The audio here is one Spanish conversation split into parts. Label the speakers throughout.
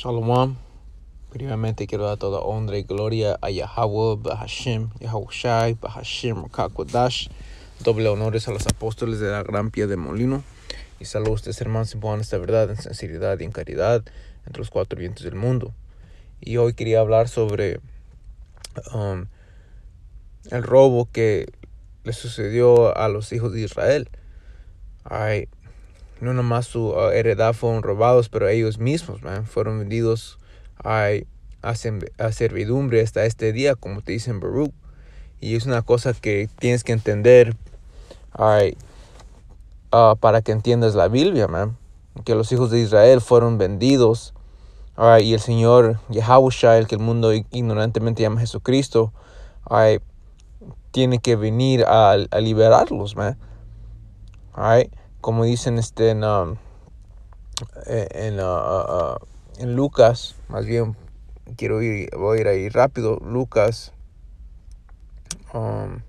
Speaker 1: Shalom. Primeramente quiero dar toda honra y gloria a Yahweh, Bahashim, Yahushai, Bahashim, Kakodash. Doble honores a los apóstoles de la gran pie de molino. Y saludos a ustedes, hermanos y buenas esta verdad, en sinceridad y en caridad entre los cuatro vientos del mundo. Y hoy quería hablar sobre um, el robo que le sucedió a los hijos de Israel. Hay no nomás su ah, heredad fueron robados, pero ellos mismos man, fueron vendidos a, a, servidumbre hasta este día, como te dicen Baruch. Y es una cosa que tienes que entender ay, ah, para que entiendas la Biblia, man. que los hijos de Israel fueron vendidos. Ay, y el Señor Yahushua, el que el mundo ignorantemente llama Jesucristo, ay, tiene que venir a, a liberarlos. Man. Ay, como dicen este en, ah, eh, en, ah, ah, en, Lucas, más bien quiero ir, voy a ir ahí rápido, Lucas. Um,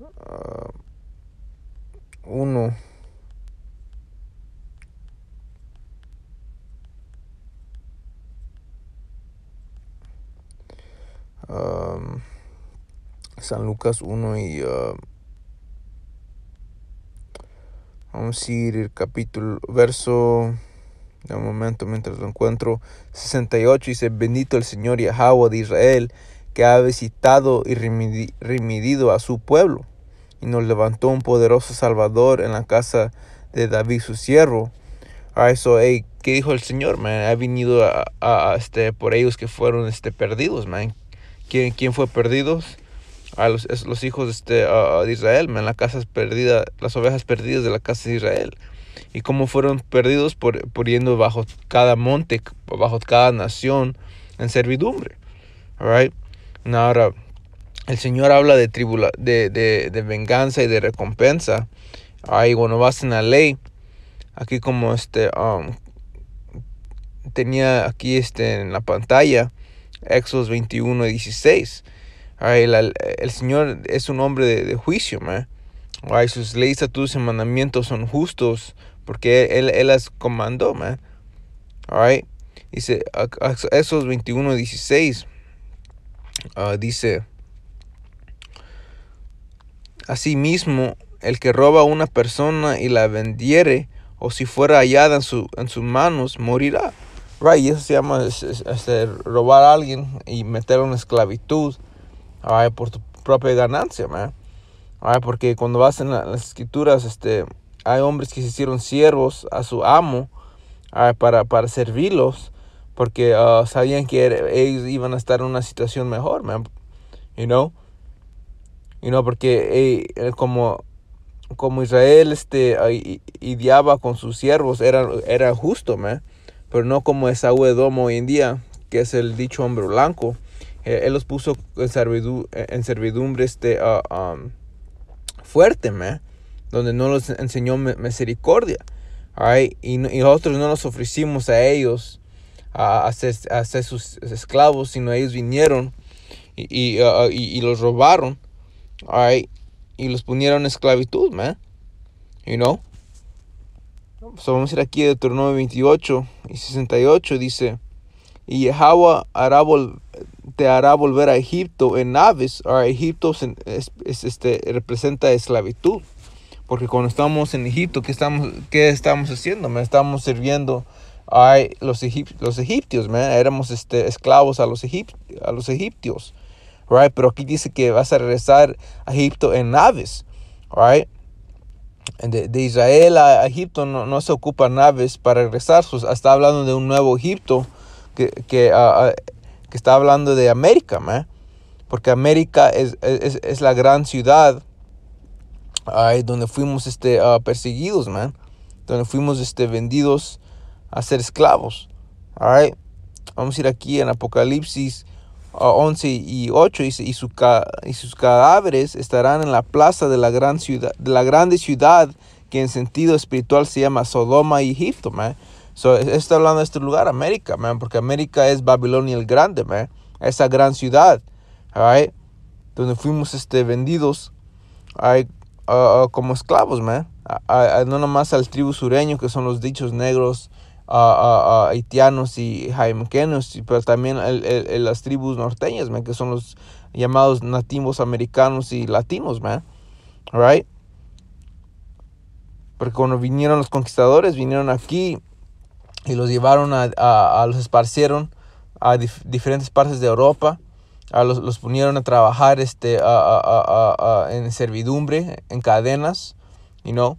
Speaker 1: uh, uno. Um, San Lucas 1 y Vamos a ir el capítulo, verso, de un momento mientras lo encuentro, 68 dice, bendito el Señor Yahweh de Israel, que ha visitado y remedido a su pueblo, y nos levantó un poderoso Salvador en la casa de David su siervo. a eso hey, ¿qué dijo el Señor, man? Ha venido a, este, por ellos que fueron este, perdidos, man. ¿Quién, ¿Quién fue perdidos? a los, los hijos este, de Israel, en la casa perdida, las ovejas perdidas de la casa de Israel. Y cómo fueron perdidos por, por yendo bajo cada monte, bajo cada nación, en servidumbre. Ahora, el Señor habla de, tribula, de, venganza y de recompensa. Ahí, bueno, vas en la ley. Aquí como este, um, tenía aquí este, en la pantalla, Éxodos 21, 16 Ah, el Señor es un hombre de, juicio, sus leyes, estatutos y mandamientos son justos porque Él, las comandó, man. Right. Dice, esos 21, 16, dice, Asimismo, el que roba a una persona y la vendiere, o si fuera hallada en, su, en sus manos, morirá. Right, y eso se llama este, robar a alguien y meterlo en esclavitud por tu propia ganancia, porque cuando vas en las escrituras, este, hay hombres que se hicieron siervos a su amo para, para servirlos, porque ah, sabían que ellos iban a estar en una situación mejor, man. You know? You know, porque eh, como, como Israel este, ideaba con sus siervos, era, era justo, man. Pero no como Esaú Edomo hoy en día, que es el dicho hombre blanco eh, él los puso en, eh, en servidumbre este, ah, fuerte, donde no los enseñó misericordia. Y, nosotros no los ofrecimos a ellos a, ser, sus esclavos, sino ellos vinieron y, ah, ah, los robaron y los pusieron en esclavitud, man. You know? vamos a ir aquí de Deuteronomio 28 y 68, dice, y Jehová hará te hará volver a Egipto en naves. Egipto este, representa esclavitud. Porque cuando estamos en Egipto, ¿qué estamos, qué estamos haciendo? me Estamos sirviendo a los, los egipcios, éramos este, esclavos a los, egip a los egipcios. Right? Pero aquí dice que vas a regresar a Egipto en naves. Right? De, Israel a Egipto no, se ocupan naves para regresar. Está hablando de un nuevo Egipto que, que ah, ah, está hablando de América, man. Porque América es, es, la gran ciudad ahí donde fuimos este, ah, perseguidos, man. Donde fuimos este, vendidos a ser esclavos. Vamos a ir aquí en Apocalipsis 11 ah, y 8. Y, y, y, sus cadáveres estarán en la plaza de la, gran ciudad, de la grande ciudad que en sentido espiritual se llama Sodoma y Egipto, man So, está hablando de este lugar, América, man, porque América es Babilonia el Grande, man, esa gran ciudad, donde fuimos este, vendidos como esclavos, man. no nomás al tribu sureño, que son los dichos negros, haitianos y jaimequenos, pero también el, las tribus norteñas, man, que son los llamados nativos americanos y latinos, man. right? Porque cuando vinieron los conquistadores, vinieron aquí y los llevaron a, a, los esparcieron a diferentes partes de Europa, a los, los ponieron a trabajar este, a, en servidumbre, en cadenas, y no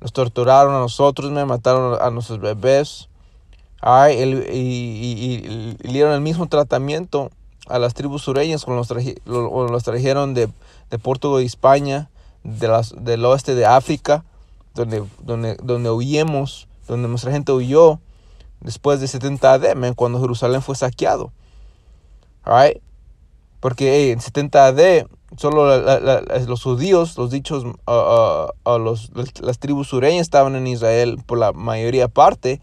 Speaker 1: nos torturaron a nosotros, me mataron a nuestros bebés, Ay, el, y, le dieron el mismo tratamiento a las tribus sureñas cuando los, los, trajeron de, de Portugal y España, de las, del oeste de África, donde, donde, donde huyemos, donde nuestra gente huyó después de 70 AD, cuando Jerusalén fue saqueado. Right? Porque en 70 AD solo los judíos, los dichos, uh, uh, uh, las tribus sureñas estaban en Israel por la mayoría parte.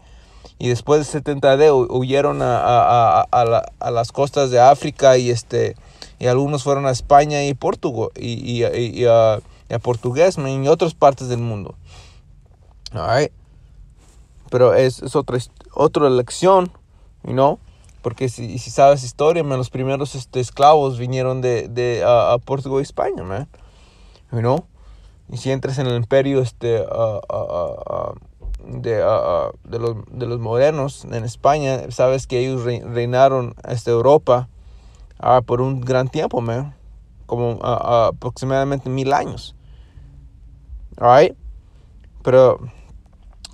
Speaker 1: Y después de 70 AD huyeron a, las costas de África y, este, y algunos fueron a España y, Portugal y, a, Portugués y otras partes del mundo. All pero es, otra, otra lección, you ¿no? Know? Porque si, si, sabes historia, los primeros este, esclavos vinieron de, de a Portugal y España, man. You Y si entras en el imperio este, de, de, los, de, los, modernos en España, sabes que ellos reinaron este, Europa ah, por un gran tiempo, man. Como aproximadamente mil años. Alright? Pero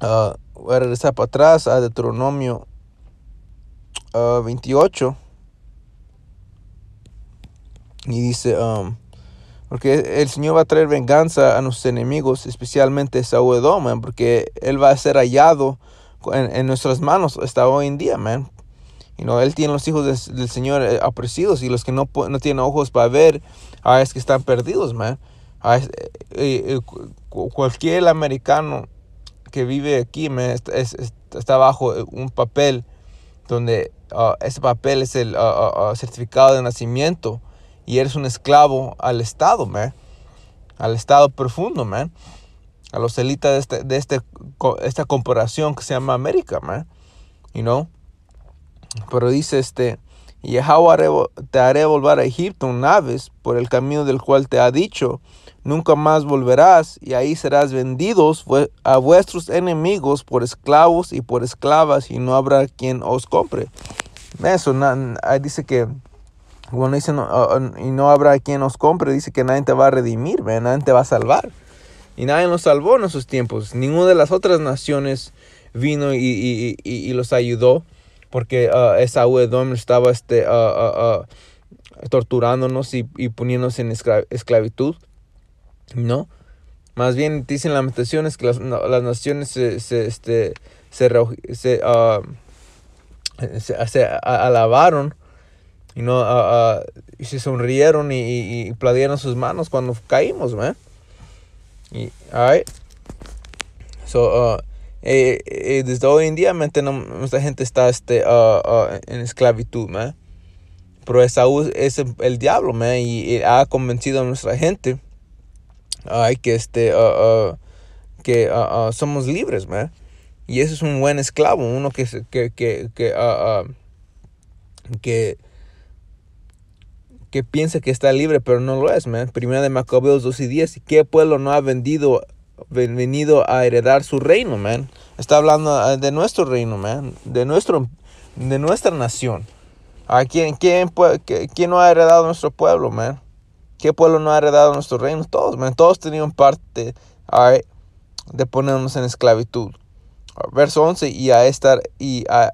Speaker 1: ah, voy a regresar para atrás a Deuteronomio 28. Ah, y dice, um, porque el Señor va a traer venganza a nuestros enemigos, especialmente Saúl Edom, porque Él va a ser hallado en, nuestras manos hasta hoy en día, man. y él tiene los hijos del Señor eh, apreciados y los que no, no tienen ojos para ver, a ah, es que están perdidos, ah, eh, eh, cualquier americano que vive aquí man, está bajo eh, un papel donde ah, ese papel es el ah, ah, certificado de nacimiento y eres un esclavo al Estado, man, al Estado profundo, man, a los élitas de, este, este esta corporación que se llama América, man, you know? Pero dice este, y te haré volver a Egipto en naves por el camino del cual te ha dicho, nunca más volverás, y ahí serás vendidos a vuestros enemigos por esclavos y por esclavas, y no habrá quien os compre. Eso dice que, bueno, dice, oh, oh, y no habrá quien os compre, dice que nadie te va a redimir, nadie te va a salvar. Y nadie nos salvó en esos tiempos. Ninguna de las otras naciones vino y, los ayudó, porque ah, esa Edom estaba este, ah, ah, torturándonos y, poniéndonos en esclavitud. ¿no? Más bien dicen lamentaciones que las, naciones se, se, este, se, se, ah, alabaron y no ah, ah, se sonrieron y, y, sus manos cuando caímos, Y, So, eh, eh, eh, desde hoy en día, nuestra gente está este, en esclavitud, Pero Esaú es el, diablo, y ha convencido a nuestra gente Ay, que este, ah, ah, que ah, somos libres, man. Y ese es un buen esclavo, uno que, que, que, que, que, que, piensa que está libre, pero no lo es, man. Primera de Macabeos 2 y 10. qué pueblo no ha vendido, venido a heredar su reino, man? Está hablando de nuestro reino, man. De, nuestro, de nuestra nación. ¿A quién, quién, quién, quién no ha heredado nuestro pueblo, man? ¿Qué pueblo no ha heredado nuestro reino? Todos, man, todos tenían parte de ponernos en esclavitud. verso 11, y a estar y a,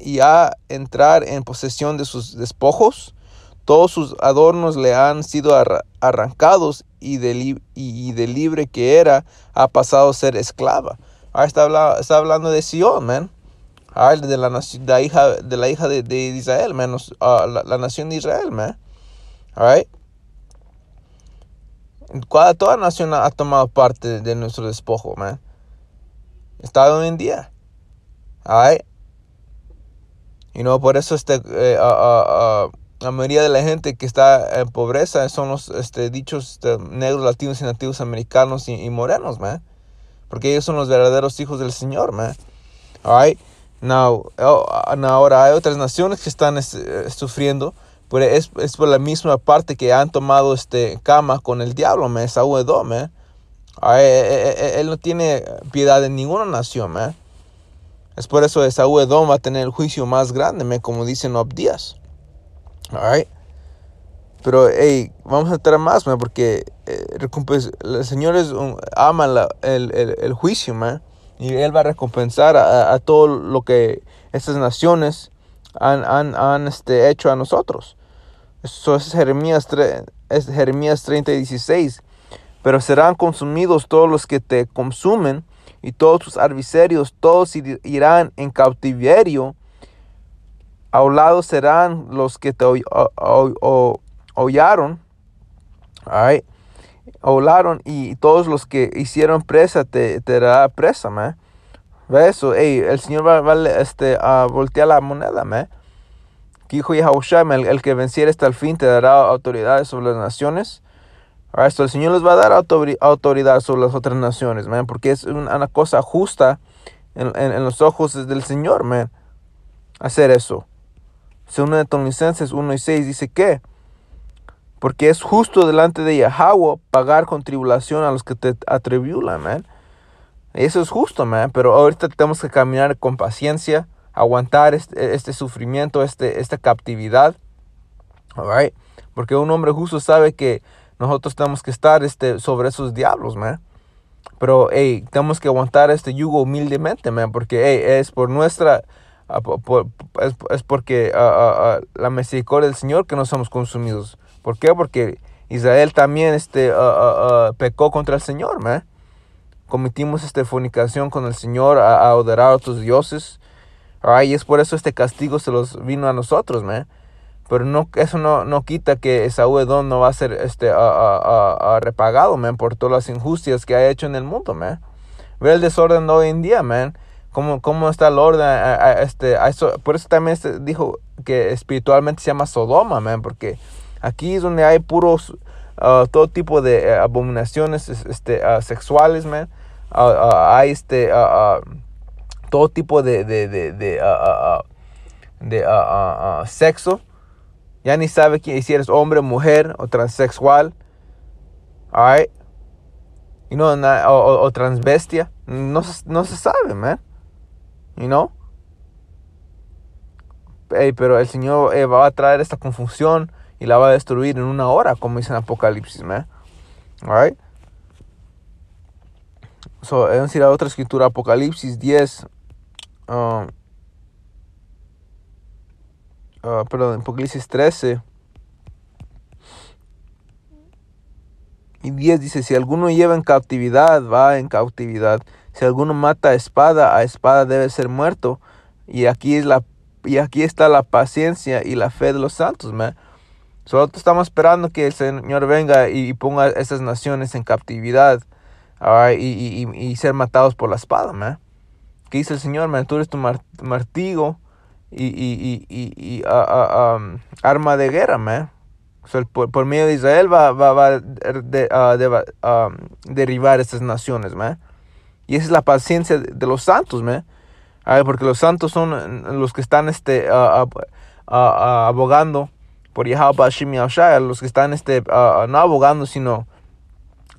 Speaker 1: y a entrar en posesión de sus despojos. Todos sus adornos le han sido arrancados y de, libre que era ha pasado a ser esclava. Ah, está, está hablando de Sion, man. Ah, de la, de, hija, de la hija de, Israel, man. Ah, la, nación de Israel, man. Alright. Toda nación ha tomado parte de nuestro despojo, man. Está hoy en día. Alright. Y no, por eso este, eh, la mayoría de la gente que está en pobreza son los este, dichos negros, latinos y nativos americanos y, morenos, Porque ellos son los verdaderos hijos del Señor, man. Alright. Now, oh, ah, now ahora hay otras naciones que están este, eh, sufriendo pero es, es, por la misma parte que han tomado este cama con el diablo, me Saúl Edom, me. Él no tiene piedad en ninguna nación, Es por eso esa Edom va a tener el juicio más grande, me, como dicen Obdías. right. Pero, hey, vamos a entrar más, porque eh, el Señor es ama el, el, el, juicio, y Él va a recompensar a, a todo lo que estas naciones han, han, han este, hecho a nosotros. Eso es Jeremías, 3, Jeremías 30 y 16. Pero serán consumidos todos los que te consumen y todos tus adversarios, todos irán en cautiverio. Aulados serán los que te hollaron. Aularon y todos los que hicieron presa te, te dará presa, me el Señor va, este, a voltear la moneda, me que dijo el, que venciere hasta el fin te dará autoridad sobre las naciones. Ahora esto, el Señor les va a dar autoridad sobre las otras naciones, porque es una, cosa justa en, los ojos del Señor, man, hacer eso. Según Tonicenses 1 y 6 dice que, porque es justo delante de Yahweh pagar con tribulación a los que te atribulan, man. Eso es justo, man, pero ahorita tenemos que caminar con paciencia, aguantar este, este, sufrimiento, este, esta captividad. Porque un hombre justo sabe que nosotros tenemos que estar este, sobre esos diablos, Pero, hey, tenemos que aguantar este yugo humildemente, Porque, es por nuestra... Ah, es, porque ah, ah, la misericordia del Señor que no somos consumidos. ¿Por qué? Porque Israel también este, pecó contra el Señor, man. Cometimos este, fornicación con el Señor a, a adorar a otros dioses. Y es por eso este castigo se los vino a nosotros, man. Pero no, eso no, no quita que Esaú no va a ser este, repagado, man, por todas las injusticias que ha hecho en el mundo, man. Ve el desorden hoy en día, man. Cómo, cómo está el orden. este, a eso, por eso también se este dijo que espiritualmente se llama Sodoma, man, porque aquí es donde hay puros, ah, todo tipo de eh, abominaciones este, ah, sexuales, man. Ah, hay este todo tipo de, de, ah, ah, ah, sexo. Ya ni sabe si eres hombre, mujer o transexual. Alright. You know, o, transbestia. No, se sabe, man. You know? pero el Señor eh, va a traer esta confusión y la va a destruir en una hora, como dice en Apocalipsis, man. Alright. So, vamos a otra escritura, Apocalipsis 10, Ah, ah, perdón, Apocalipsis 13. Y 10 dice, si alguno lleva en cautividad, va en cautividad. Si alguno mata a espada, a espada debe ser muerto. Y aquí, es la, y aquí está la paciencia y la fe de los santos, man. Solo estamos esperando que el Señor venga y ponga esas naciones en captividad ah, y, y, ser matados por la espada, man que dice el Señor, tú eres tu martigo y, y, y, y arma de guerra, man. por, medio de Israel va, va, er, derribar estas naciones, Y esa es la paciencia de, los santos, man. porque los santos son eh, los que están este, abogando por Yahweh los que están este, no abogando, sino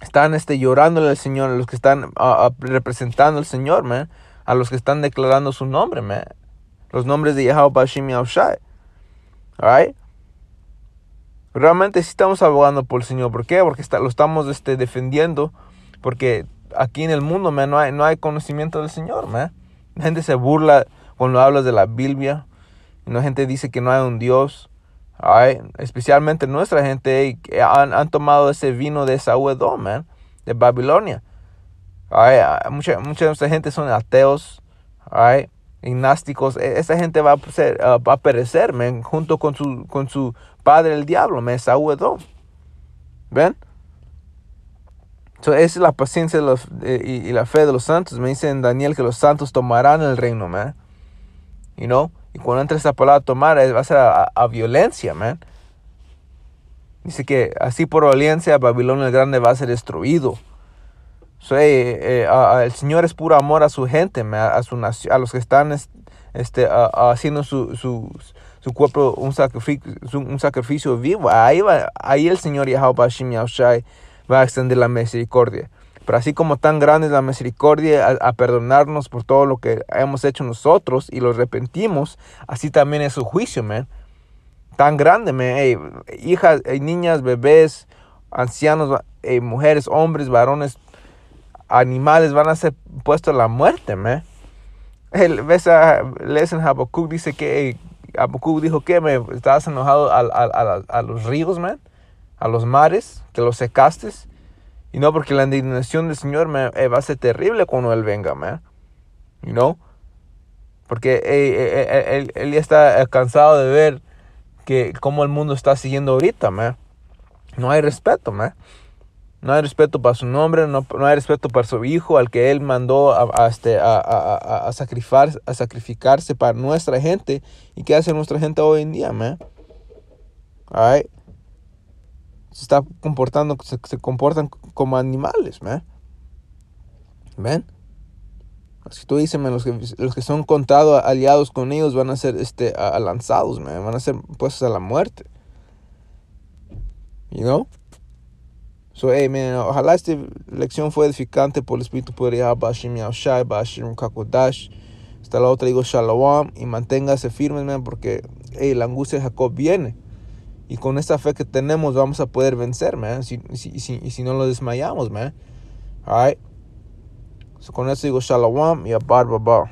Speaker 1: están este, llorándole al Señor, los que están representando al Señor, man a los que están declarando su nombre, man. Los nombres de Yahweh Bashim Yahushai. Realmente sí estamos abogando por el Señor. ¿Por qué? Porque lo estamos este, defendiendo. Porque aquí en el mundo, no hay, no hay conocimiento del Señor, man. La gente se burla cuando hablas de la Biblia. La gente dice que no hay un Dios. Especialmente nuestra gente eh, han, han tomado ese vino de esa man, de Babilonia. Mucha, mucha de esta gente son ateos, right? ignásticos. E, esa gente va a, ah, a perecer, man, junto con su, con su padre el diablo, me ¿Ven? esa es la paciencia los, y, la fe de los santos. Me dicen Daniel que los santos tomarán el reino, man. You know? Y cuando entra esa palabra tomar, eh, va a ser a, a violencia, man. Dice que así por violencia Babilonia el Grande va a ser destruido soy eh, el Señor es puro amor a su gente, a, a, su, a los que están este, haciendo su, su, su, cuerpo un sacrificio, un sacrificio vivo. Ahí, va, ahí el Señor Yahweh Yahushai va a extender la misericordia. Pero así como tan grande es la misericordia a, perdonarnos por todo lo que hemos hecho nosotros y lo arrepentimos, así también es su juicio, Tan grande, hijas, niñas, bebés, ancianos, eh, mujeres, hombres, varones, animales van a ser puestos a la muerte, ¿me? El, ves a, lees en dice que, Habacuc dijo que me estabas enojado a, a, los ríos, man, a los mares, que los secaste. Y no, porque la indignación del Señor me, eh, va a ser terrible cuando Él venga, man. You Porque eh, eh, él, él, ya está cansado de ver que cómo el mundo está siguiendo ahorita, me, No hay respeto, man. No hay respeto para su nombre, no, hay respeto para su hijo, al que él mandó a, a, este, a, sacrificarse para nuestra gente. ¿Y qué hace nuestra gente hoy en día, ¿me? Se está comportando, se, comportan como animales, man. ¿Ven? Si tú dices, los, que, los que son contados, aliados con ellos, van a ser este, lanzados, man, van a ser puestos a la muerte. ¿y no? So, hey man Ojalá esta lección fue edificante por el Espíritu Yah Bashim Yahushai, Bashim Kakodash. Hasta la otra digo Shalom y manténgase firmes, man, porque hey, la angustia de Jacob viene. Y con esta fe que tenemos vamos a poder vencer, man. Si, si, si, y si no lo desmayamos, man. Alright. So, con eso digo Shalom y barba Barba